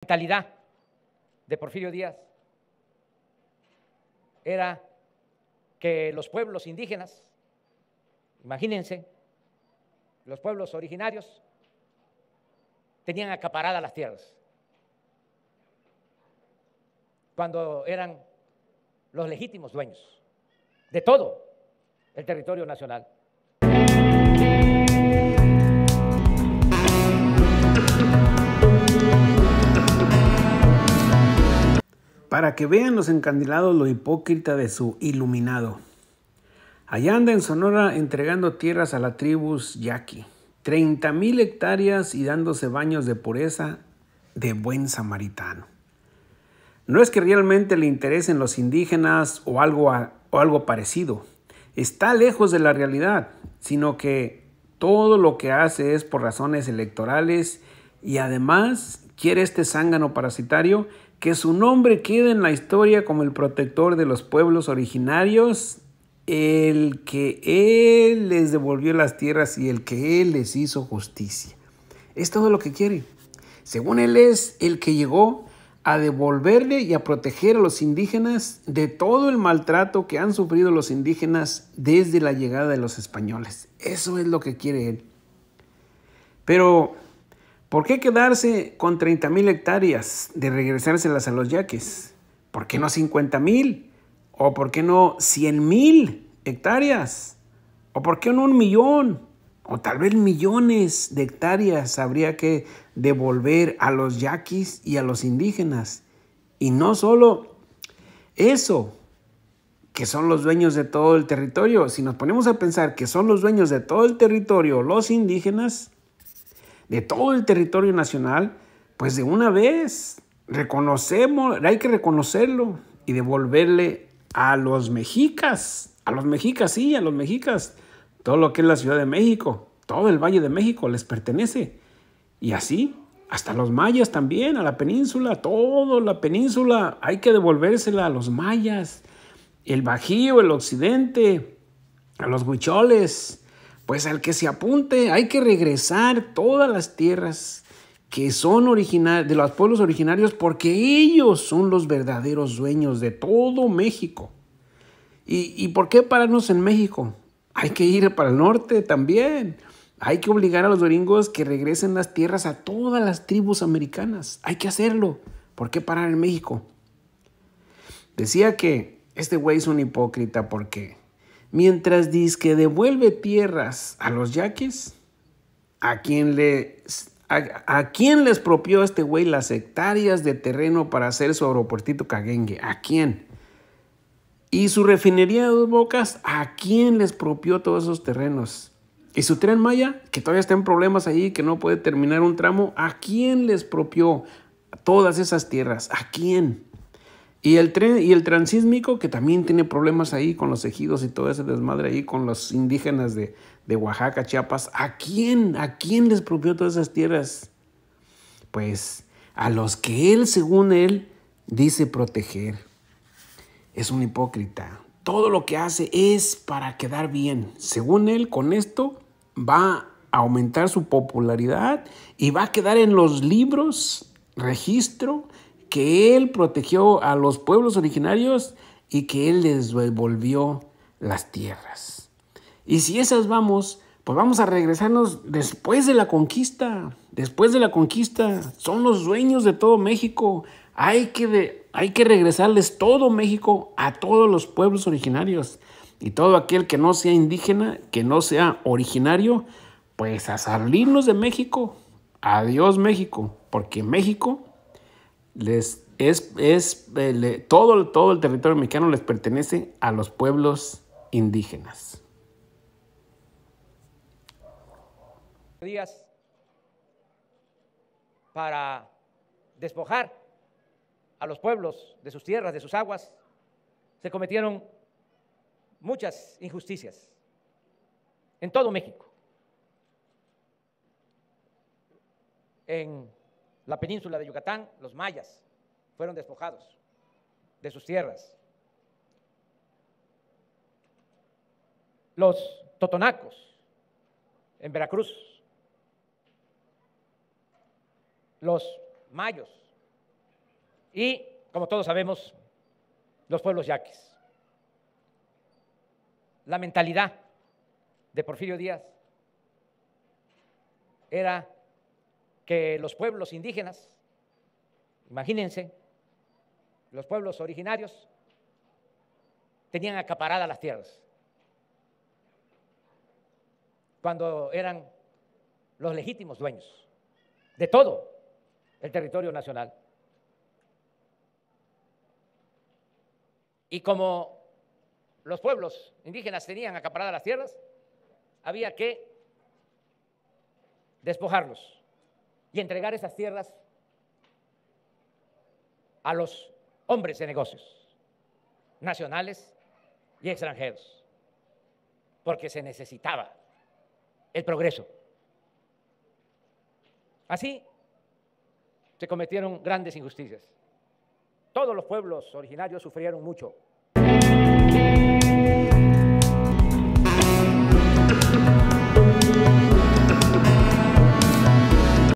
mentalidad de Porfirio Díaz era que los pueblos indígenas, imagínense, los pueblos originarios tenían acaparadas las tierras cuando eran los legítimos dueños de todo el territorio nacional. para que vean los encandilados lo hipócrita de su iluminado. Allá anda en Sonora entregando tierras a la tribu yaqui, 30.000 mil hectáreas y dándose baños de pureza de buen samaritano. No es que realmente le interesen los indígenas o algo, o algo parecido. Está lejos de la realidad, sino que todo lo que hace es por razones electorales y además quiere este zángano parasitario que su nombre quede en la historia como el protector de los pueblos originarios, el que Él les devolvió las tierras y el que Él les hizo justicia. Es todo lo que quiere. Según Él es el que llegó a devolverle y a proteger a los indígenas de todo el maltrato que han sufrido los indígenas desde la llegada de los españoles. Eso es lo que quiere Él. Pero ¿Por qué quedarse con mil hectáreas de regresárselas a los yaquis? ¿Por qué no mil? ¿O por qué no 100 mil hectáreas? ¿O por qué no un millón? O tal vez millones de hectáreas habría que devolver a los yaquis y a los indígenas. Y no solo eso, que son los dueños de todo el territorio. Si nos ponemos a pensar que son los dueños de todo el territorio los indígenas, de todo el territorio nacional, pues de una vez reconocemos, hay que reconocerlo y devolverle a los mexicas, a los mexicas, sí, a los mexicas, todo lo que es la Ciudad de México, todo el Valle de México les pertenece. Y así, hasta los mayas también, a la península, toda la península, hay que devolvérsela a los mayas, el Bajío, el Occidente, a los huicholes, pues al que se apunte, hay que regresar todas las tierras que son de los pueblos originarios, porque ellos son los verdaderos dueños de todo México. ¿Y, ¿Y por qué pararnos en México? Hay que ir para el norte también. Hay que obligar a los gringos que regresen las tierras a todas las tribus americanas. Hay que hacerlo. ¿Por qué parar en México? Decía que este güey es un hipócrita porque mientras dice que devuelve tierras a los yaquis, a quién le ¿A, quién les propió este güey las hectáreas de terreno para hacer su aeropuertito caguengue? ¿A quién? ¿Y su refinería de dos bocas? ¿A quién les propió todos esos terrenos? ¿Y su tren Maya? Que todavía está en problemas ahí, que no puede terminar un tramo. ¿A quién les propió todas esas tierras? ¿A quién? Y el, tren, y el transísmico, que también tiene problemas ahí con los ejidos y todo ese desmadre ahí con los indígenas de, de Oaxaca, Chiapas. ¿A quién? ¿A quién les propió todas esas tierras? Pues a los que él, según él, dice proteger. Es un hipócrita. Todo lo que hace es para quedar bien. Según él, con esto va a aumentar su popularidad y va a quedar en los libros registro que Él protegió a los pueblos originarios y que Él les devolvió las tierras. Y si esas vamos, pues vamos a regresarnos después de la conquista. Después de la conquista, son los dueños de todo México. Hay que, hay que regresarles todo México a todos los pueblos originarios. Y todo aquel que no sea indígena, que no sea originario, pues a salirnos de México. Adiós México, porque México les, es, es eh, todo, el territorio mexicano les pertenece a los pueblos indígenas. Días para despojar a los pueblos de sus tierras, de sus aguas, se cometieron muchas injusticias en todo México. En la península de Yucatán, los mayas fueron despojados de sus tierras. Los totonacos en Veracruz, los mayos y, como todos sabemos, los pueblos yaquis. La mentalidad de Porfirio Díaz era que los pueblos indígenas, imagínense, los pueblos originarios tenían acaparadas las tierras cuando eran los legítimos dueños de todo el territorio nacional. Y como los pueblos indígenas tenían acaparadas las tierras, había que despojarlos y entregar esas tierras a los hombres de negocios, nacionales y extranjeros, porque se necesitaba el progreso. Así se cometieron grandes injusticias. Todos los pueblos originarios sufrieron mucho.